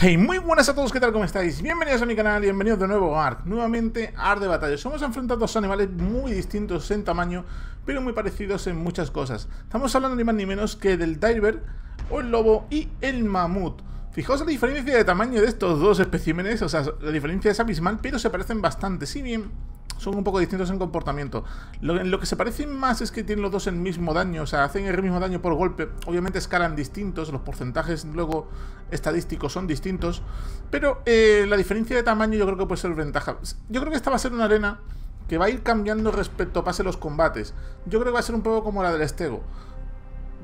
Hey, muy buenas a todos, ¿qué tal? ¿Cómo estáis? Bienvenidos a mi canal y bienvenidos de nuevo a ARK, nuevamente ARK de batalla. Somos enfrentado a dos animales muy distintos en tamaño, pero muy parecidos en muchas cosas. Estamos hablando ni más ni menos que del Diver, o el lobo y el mamut. Fijaos la diferencia de tamaño de estos dos especímenes, o sea, la diferencia es abismal, pero se parecen bastante, si bien son un poco distintos en comportamiento. Lo, en lo que se parecen más es que tienen los dos el mismo daño, o sea, hacen el mismo daño por golpe. Obviamente escalan distintos, los porcentajes luego estadísticos son distintos, pero eh, la diferencia de tamaño yo creo que puede ser ventaja. Yo creo que esta va a ser una arena que va a ir cambiando respecto a pase los combates. Yo creo que va a ser un poco como la del Estego.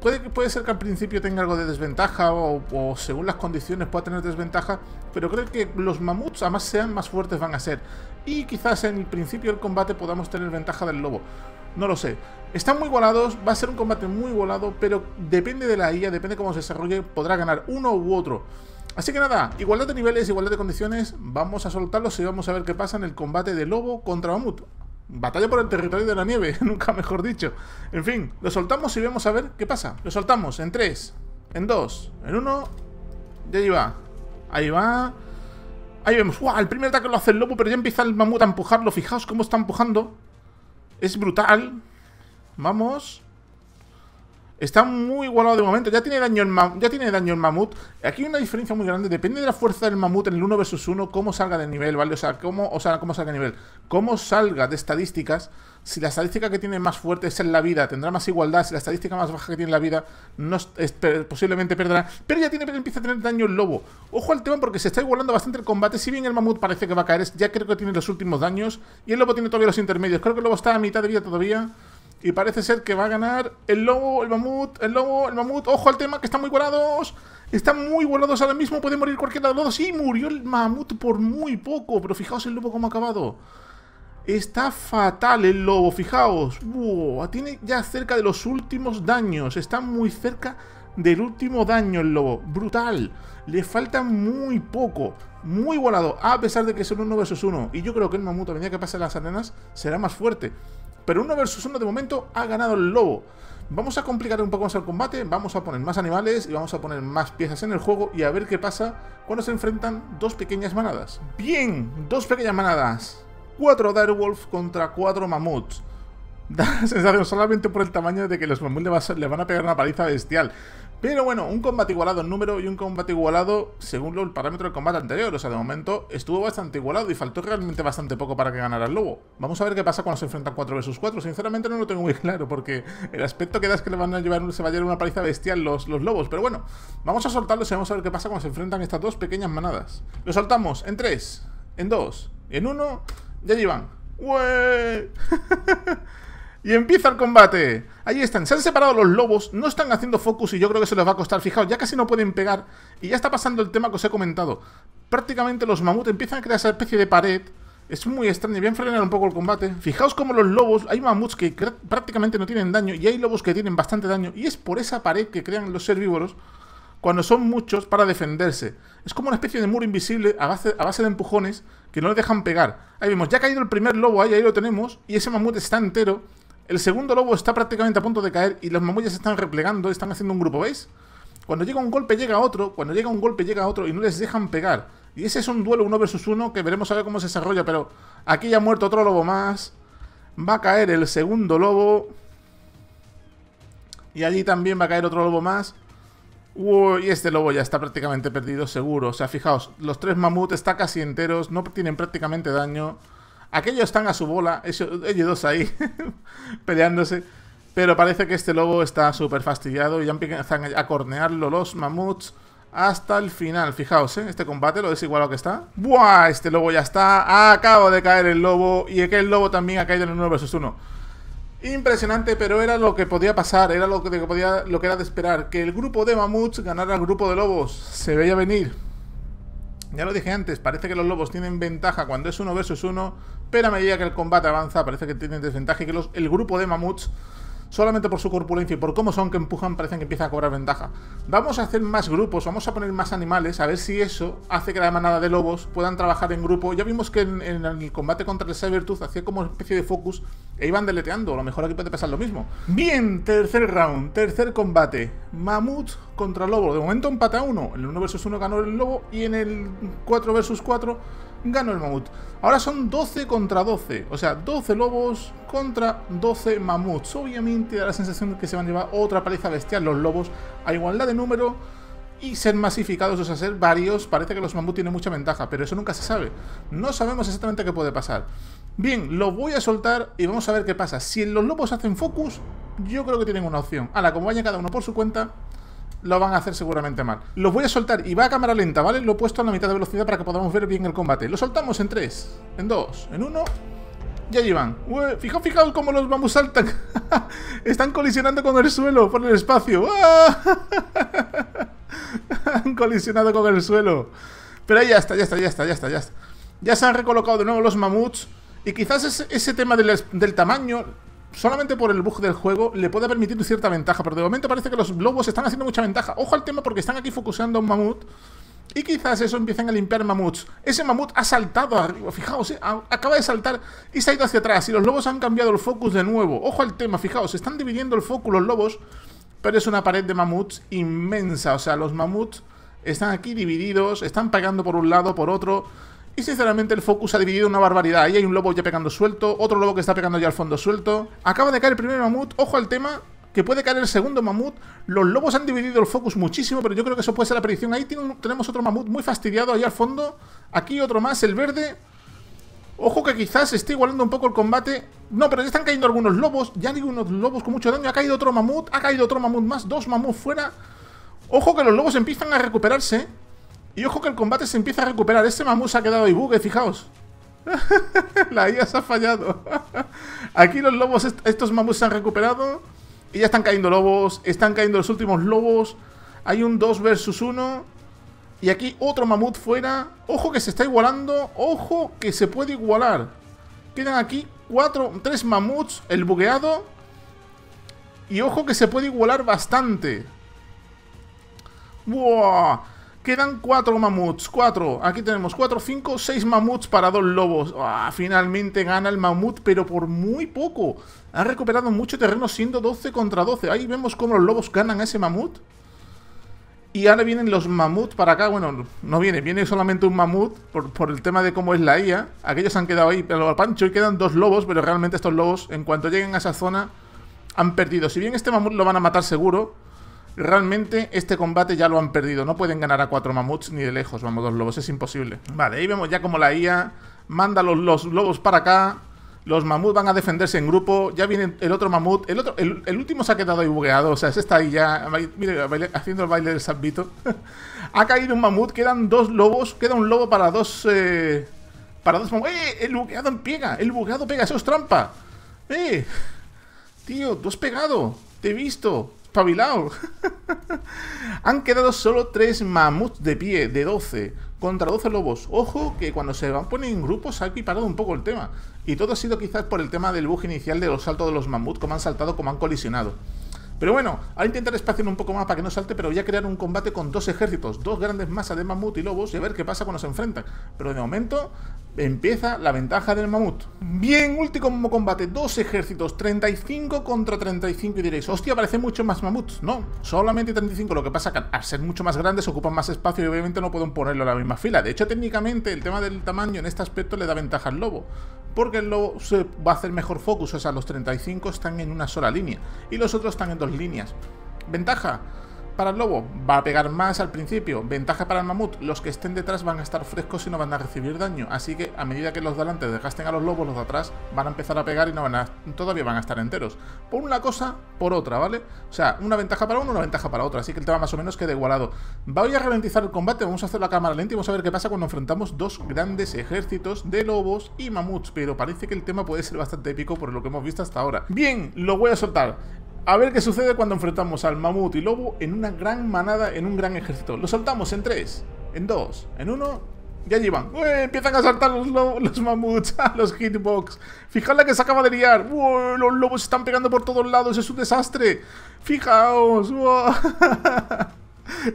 Puede, puede ser que al principio tenga algo de desventaja o, según las condiciones pueda tener desventaja, pero creo que los mamuts, Además sean, más fuertes van a ser. Y quizás en el principio del combate podamos tener ventaja del lobo. No lo sé. Están muy volados, va a ser un combate muy volado pero depende de la IA, depende de cómo se desarrolle, podrá ganar uno u otro. Así que nada, igualdad de niveles, igualdad de condiciones, vamos a soltarlos y vamos a ver qué pasa en el combate de lobo contra mamut. Batalla por el territorio de la nieve, nunca mejor dicho. En fin, lo soltamos y vemos a ver qué pasa. Lo soltamos en 3, en 2, en 1. Y ahí va. Ahí va. Ahí vemos. ¡Wow! El primer ataque lo hace el lobo, pero ya empieza el mamut a empujarlo. Fijaos cómo está empujando. Es brutal. Vamos. Está muy igualado de momento. Ya tiene daño el, ya tiene daño el mamut. Aquí hay una diferencia muy grande. Depende de la fuerza del mamut en el 1 versus 1, cómo salga de nivel, ¿vale? O sea, cómo, o sea, cómo salga de nivel. Cómo salga de estadísticas. Si la estadística que tiene más fuerte es en la vida, tendrá más igualdad. Si la estadística más baja que tiene la vida, no es, posiblemente perderá. Pero ya tiene, empieza a tener daño el lobo. Ojo al tema porque se está igualando bastante el combate. Si bien el mamut parece que va a caer, ya creo que tiene los últimos daños. Y el lobo tiene todavía los intermedios. Creo que el lobo está a mitad de vida todavía. Y parece ser que va a ganar el lobo, el mamut, el lobo, el mamut. Ojo al tema, que están muy volados! Están muy volados ahora mismo, puede morir cualquiera de los dos. Sí, murió el mamut por muy poco, pero fijaos el lobo cómo ha acabado. Está fatal el lobo, fijaos. tiene ya cerca de los últimos daños. Está muy cerca del último daño el lobo. Brutal. Le falta muy poco. Muy volado. A pesar de que son uno versus uno, 1. Y yo creo que el mamut, a medida que pasen las arenas, será más fuerte. Pero uno versus uno de momento ha ganado el lobo. Vamos a complicar un poco más el combate, vamos a poner más animales y vamos a poner más piezas en el juego y a ver qué pasa cuando se enfrentan dos pequeñas manadas. Bien, dos pequeñas manadas. Cuatro Direwolf contra cuatro mamuts da la sensación solamente por el tamaño de que los mamuts le, le, van a pegar una paliza bestial. Pero bueno, un combate igualado en número y un combate igualado según el parámetro del combate anterior. O sea, de momento estuvo bastante igualado y faltó realmente bastante poco para que ganara el lobo. Vamos a ver qué pasa cuando se enfrentan 4 vs 4. Sinceramente no lo tengo muy claro porque el aspecto que da es que le van a llevar, un va una paliza bestial los, los lobos. Pero bueno, vamos a soltarlos y vamos a ver qué pasa cuando se enfrentan estas dos pequeñas manadas. Lo soltamos en 3, en 2, en 1. Ya llevan. ¡Wey! Y empieza el combate. Ahí están, se han separado los lobos, no están haciendo focus y yo creo que se les va a costar. Fijaos, ya casi no pueden pegar y ya está pasando el tema que os he comentado. Prácticamente los mamuts empiezan a crear esa especie de pared. Es muy extraño, voy a frenar un poco el combate. Fijaos como los lobos, hay mamuts que prácticamente no tienen daño y hay lobos que tienen bastante daño. Y es por esa pared que crean los herbívoros cuando son muchos para defenderse. Es como una especie de muro invisible a base, de empujones que no le dejan pegar. Ahí vemos, ya ha caído el primer lobo, ahí, ahí lo tenemos, y ese mamut está entero. El segundo lobo está prácticamente a punto de caer y los se están replegando, están haciendo un grupo, ¿veis? Cuando llega un golpe llega otro, cuando llega un golpe llega otro y no les dejan pegar. Y ese es un duelo uno versus uno que veremos a ver cómo se desarrolla, pero aquí ya ha muerto otro lobo más. Va a caer el segundo lobo. Y allí también va a caer otro lobo más. y este lobo ya está prácticamente perdido, seguro. O sea, fijaos, los tres mamuts están casi enteros, no tienen prácticamente daño. Aquellos están a su bola, ellos dos ahí peleándose. Pero parece que este lobo está súper fastidiado y ya empiezan a cornearlo los mamuts hasta el final. Fijaos, ¿eh? este combate lo lo que está. ¡Buah! Este lobo ya está. Acaba de caer el lobo y aquel lobo también ha caído en el 1 vs 1. Impresionante, pero era lo que podía pasar, era lo que, podía, lo que era de esperar. Que el grupo de mamuts ganara al grupo de lobos. Se veía venir. Ya lo dije antes, parece que los lobos tienen ventaja cuando es uno versus uno, pero a medida que el combate avanza parece que tienen desventaja y que los, el grupo de mamuts solamente por su corpulencia y por cómo son que empujan, parecen que empieza a cobrar ventaja. Vamos a hacer más grupos, vamos a poner más animales, a ver si eso hace que la manada de lobos puedan trabajar en grupo. Ya vimos que en, el combate contra el Cybertooth hacía como especie de focus e iban deleteando. A lo mejor aquí puede pasar lo mismo. Bien, tercer round, tercer combate. Mamut contra lobo. De momento empate a uno. En el 1 vs 1 ganó el lobo y en el 4 versus 4 Gano el mamut. Ahora son 12 contra 12, o sea, 12 lobos contra 12 mamuts. Obviamente da la sensación de que se van a llevar otra paliza bestial los lobos a igualdad de número y ser masificados, o sea, ser varios. Parece que los mamuts tienen mucha ventaja, pero eso nunca se sabe. No sabemos exactamente qué puede pasar. Bien, lo voy a soltar y vamos a ver qué pasa. Si los lobos hacen focus, yo creo que tienen una opción. Ahora, como vayan cada uno por su cuenta, lo van a hacer seguramente mal. Los voy a soltar y va a cámara lenta, ¿vale? Lo he puesto a la mitad de velocidad para que podamos ver bien el combate. Lo soltamos en 3, en 2, en 1... Y allí van. fijaos, fijaos cómo los mamuts saltan. Están colisionando con el suelo, por el espacio. Han colisionado con el suelo. Pero ahí ya está, ya está, ya está, ya está, ya está. Ya se han recolocado de nuevo los mamuts. Y quizás ese, ese tema del, del tamaño solamente por el bug del juego le puede permitir cierta ventaja, pero de momento parece que los lobos están haciendo mucha ventaja. Ojo al tema porque están aquí focusando a un mamut y quizás eso empiecen a limpiar mamuts. Ese mamut ha saltado arriba, fijaos, eh, acaba de saltar y se ha ido hacia atrás y los lobos han cambiado el focus de nuevo. Ojo al tema, fijaos, están dividiendo el focus los lobos, pero es una pared de mamuts inmensa, o sea, los mamuts están aquí divididos, están pegando por un lado, por otro... Y sinceramente el focus ha dividido una barbaridad. Ahí hay un lobo ya pegando suelto, otro lobo que está pegando ya al fondo suelto. Acaba de caer el primer mamut, ojo al tema, que puede caer el segundo mamut. Los lobos han dividido el focus muchísimo, pero yo creo que eso puede ser la predicción. Ahí tenemos otro mamut muy fastidiado ahí al fondo. Aquí otro más, el verde. Ojo que quizás esté igualando un poco el combate. No, pero ya están cayendo algunos lobos. Ya digo unos lobos con mucho daño. Ha caído otro mamut, ha caído otro mamut más, dos mamuts fuera. Ojo que los lobos empiezan a recuperarse. Y ojo que el combate se empieza a recuperar. Este se ha quedado ahí bugue, fijaos. la IA se ha fallado. Aquí los lobos, estos mamuts se han recuperado. Y ya están cayendo lobos. Están cayendo los últimos lobos. Hay un 2 versus 1. Y aquí otro mamut fuera. Ojo que se está igualando. Ojo que se puede igualar. Quedan aquí cuatro, tres mamuts. El bugueado. Y ojo que se puede igualar bastante. ¡Buah! Quedan cuatro mamuts, cuatro. Aquí tenemos cuatro, cinco, seis mamuts para dos lobos. Ah, finalmente gana el mamut, pero por muy poco. Ha recuperado mucho terreno siendo 12 contra 12. Ahí vemos cómo los lobos ganan a ese mamut. Y ahora vienen los mamuts para acá. Bueno, no viene, viene solamente un mamut por, el tema de cómo es la IA. Aquellos han quedado ahí, pero al pancho y quedan dos lobos, pero realmente estos lobos, en cuanto lleguen a esa zona, han perdido. Si bien este mamut lo van a matar seguro... Realmente este combate ya lo han perdido. No pueden ganar a cuatro mamuts ni de lejos, vamos, dos lobos. Es imposible. Vale, ahí vemos ya como la IA manda los, lobos para acá. Los mamuts van a defenderse en grupo. Ya viene el otro mamut. El, otro, el, último se ha quedado ahí bugueado. O sea, se está ahí ya mire, haciendo el baile del sabito ha caído un mamut. Quedan dos lobos. Queda un lobo para dos... Eh, para dos mamuts. ¡Eh! El bugueado pega. El bugueado pega. Eso es trampa. ¡Eh! Tío, tú has pegado. Te he visto espabilado. Han quedado solo tres mamuts de pie, de 12, contra 12 lobos. Ojo que cuando se van poner en grupos ha equiparado un poco el tema. Y todo ha sido quizás por el tema del bug inicial de los saltos de los mamuts, como han saltado, como han colisionado. Pero bueno, ahora intentar espaciar un poco más para que no salte, pero voy a crear un combate con dos ejércitos, dos grandes masas de mamut y lobos y a ver qué pasa cuando se enfrentan. Pero de momento empieza la ventaja del mamut. Bien, último combate, dos ejércitos, 35 contra 35 y diréis, hostia, parece mucho más mamuts. No, solamente 35, lo que pasa que al ser mucho más grandes ocupan más espacio y obviamente no pueden ponerlo en la misma fila. De hecho, técnicamente el tema del tamaño en este aspecto le da ventaja al lobo, porque el lobo se va a hacer mejor focus, o sea, los 35 están en una sola línea y los otros están en dos líneas. Ventaja, para el lobo, va a pegar más al principio. Ventaja para el mamut, los que estén detrás van a estar frescos y no van a recibir daño. Así que a medida que los delante desgasten a los lobos, los de atrás van a empezar a pegar y no van a, todavía van a estar enteros. Por una cosa, por otra, ¿vale? O sea, una ventaja para uno, una ventaja para otra. Así que el tema más o menos queda igualado. Voy a ralentizar el combate, vamos a hacer la cámara lenta y vamos a ver qué pasa cuando enfrentamos dos grandes ejércitos de lobos y mamuts. Pero parece que el tema puede ser bastante épico por lo que hemos visto hasta ahora. Bien, lo voy a soltar. A ver qué sucede cuando enfrentamos al mamut y lobo en una gran manada, en un gran ejército. Lo saltamos en tres, en dos, en uno y allí van. Empiezan a saltar los, lobos, los mamuts, los hitbox. Fijad la que se acaba de liar. Los lobos están pegando por todos lados. Es un desastre. Fijaos.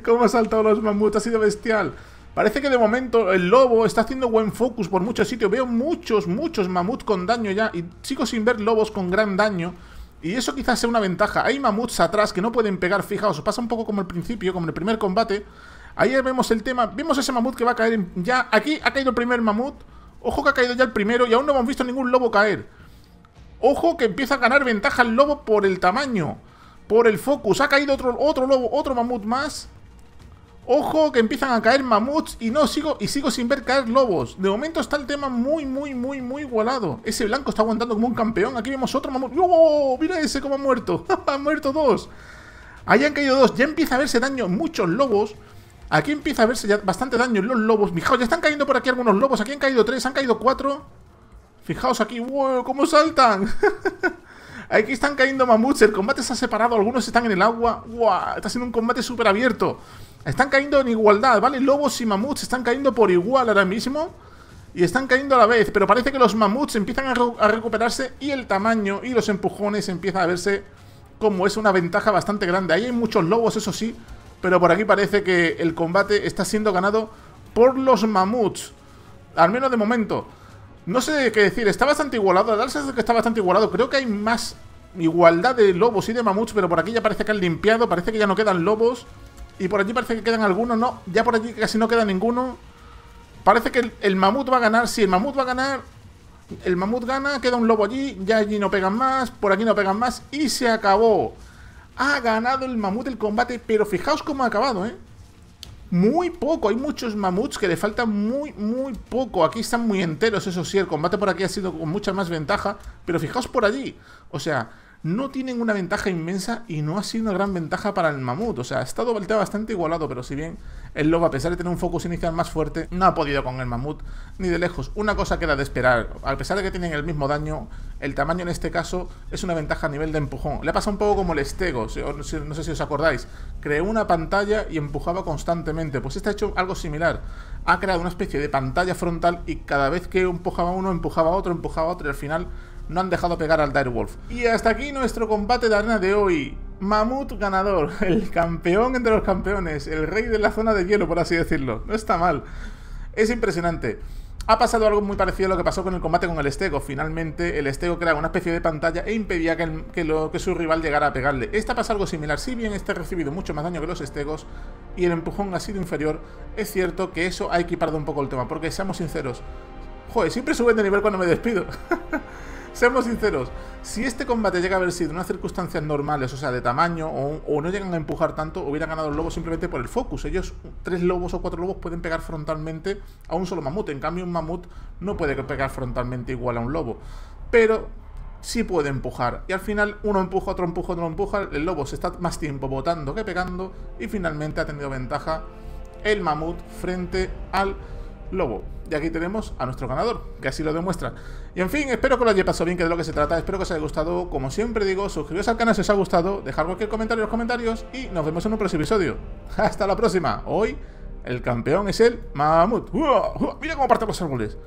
Cómo ha saltado los mamuts. Ha sido bestial. Parece que de momento el lobo está haciendo buen focus por muchos sitios. Veo muchos, muchos mamuts con daño ya. Y sigo sin ver lobos con gran daño. Y eso quizás sea una ventaja. Hay mamuts atrás que no pueden pegar, fijaos, pasa un poco como el principio, como en el primer combate. Ahí vemos el tema, vemos ese mamut que va a caer ya. Aquí ha caído el primer mamut. Ojo que ha caído ya el primero y aún no hemos visto ningún lobo caer. Ojo que empieza a ganar ventaja el lobo por el tamaño, por el focus. Ha caído otro, otro lobo, otro mamut más. Ojo que empiezan a caer mamuts y no sigo y sigo sin ver caer lobos. De momento está el tema muy, muy, muy, muy igualado. Ese blanco está aguantando como un campeón. Aquí vemos otro mamut. ¡Uh! Mira ese como ha muerto. ha muerto dos. Ahí han caído dos. Ya empieza a verse daño muchos lobos. Aquí empieza a verse ya bastante daño los lobos. Fijaos, ya están cayendo por aquí algunos lobos. Aquí han caído tres, han caído cuatro. Fijaos aquí. ¡Wow! ¡Cómo saltan! Aquí están cayendo mamuts, el combate se ha separado, algunos están en el agua. ¡Guau! Está siendo un combate súper abierto. Están cayendo en igualdad, ¿vale? Lobos y mamuts están cayendo por igual ahora mismo. Y están cayendo a la vez, pero parece que los mamuts empiezan a, a recuperarse y el tamaño y los empujones empiezan a verse como es una ventaja bastante grande. Ahí hay muchos lobos, eso sí, pero por aquí parece que el combate está siendo ganado por los mamuts. Al menos de momento. No sé qué decir, está bastante igualado. dalsa es que está bastante igualado. Creo que hay más igualdad de lobos y de mamuts, pero por aquí ya parece que han limpiado. Parece que ya no quedan lobos. Y por allí parece que quedan algunos. No, ya por allí casi no queda ninguno. Parece que el, mamut va a ganar. Si sí, el mamut va a ganar, el mamut gana. Queda un lobo allí. Ya allí no pegan más. Por aquí no pegan más. Y se acabó. Ha ganado el mamut el combate. Pero fijaos cómo ha acabado, ¿eh? muy poco. Hay muchos mamuts que le faltan muy, muy poco. Aquí están muy enteros, eso sí. El combate por aquí ha sido con mucha más ventaja. Pero fijaos por allí. O sea, no tienen una ventaja inmensa y no ha sido una gran ventaja para el Mamut. O sea, ha estado bastante igualado, pero si bien el Lobo, a pesar de tener un focus inicial más fuerte, no ha podido con el Mamut ni de lejos. Una cosa queda de esperar. A pesar de que tienen el mismo daño, el tamaño en este caso es una ventaja a nivel de empujón. Le pasa un poco como el Estego, no sé si os acordáis. Creó una pantalla y empujaba constantemente. Pues este ha hecho algo similar. Ha creado una especie de pantalla frontal y cada vez que empujaba uno, empujaba otro, empujaba otro y al final no han dejado pegar al Wolf. Y hasta aquí nuestro combate de arena de hoy. Mamut ganador, el campeón entre los campeones, el rey de la zona de hielo, por así decirlo. No está mal. Es impresionante. Ha pasado algo muy parecido a lo que pasó con el combate con el Stego. Finalmente, el Stego creaba una especie de pantalla e impedía que, su rival llegara a pegarle. Esta pasa algo similar. Si bien este ha recibido mucho más daño que los Estegos y el empujón ha sido inferior, es cierto que eso ha equiparado un poco el tema. Porque, seamos sinceros, joder, siempre suben de nivel cuando me despido. Seamos sinceros, si este combate llega a haber sido en unas circunstancias normales, o sea, de tamaño, o, no llegan a empujar tanto, hubiera ganado el lobo simplemente por el focus. Ellos, tres lobos o cuatro lobos, pueden pegar frontalmente a un solo mamut. En cambio, un mamut no puede pegar frontalmente igual a un lobo. Pero sí puede empujar. Y al final uno empuja, otro empuja, otro empuja. El lobo se está más tiempo botando que pegando. Y finalmente ha tenido ventaja el mamut frente al Lobo. Y aquí tenemos a nuestro ganador, que así lo demuestra. Y en fin, espero que lo haya pasado bien, que de lo que se trata. Espero que os haya gustado. Como siempre digo, suscribiros al canal si os ha gustado, dejar cualquier comentario en los comentarios y nos vemos en un próximo episodio. ¡Hasta la próxima! Hoy el campeón es el mamut. ¡Mira cómo parte los árboles!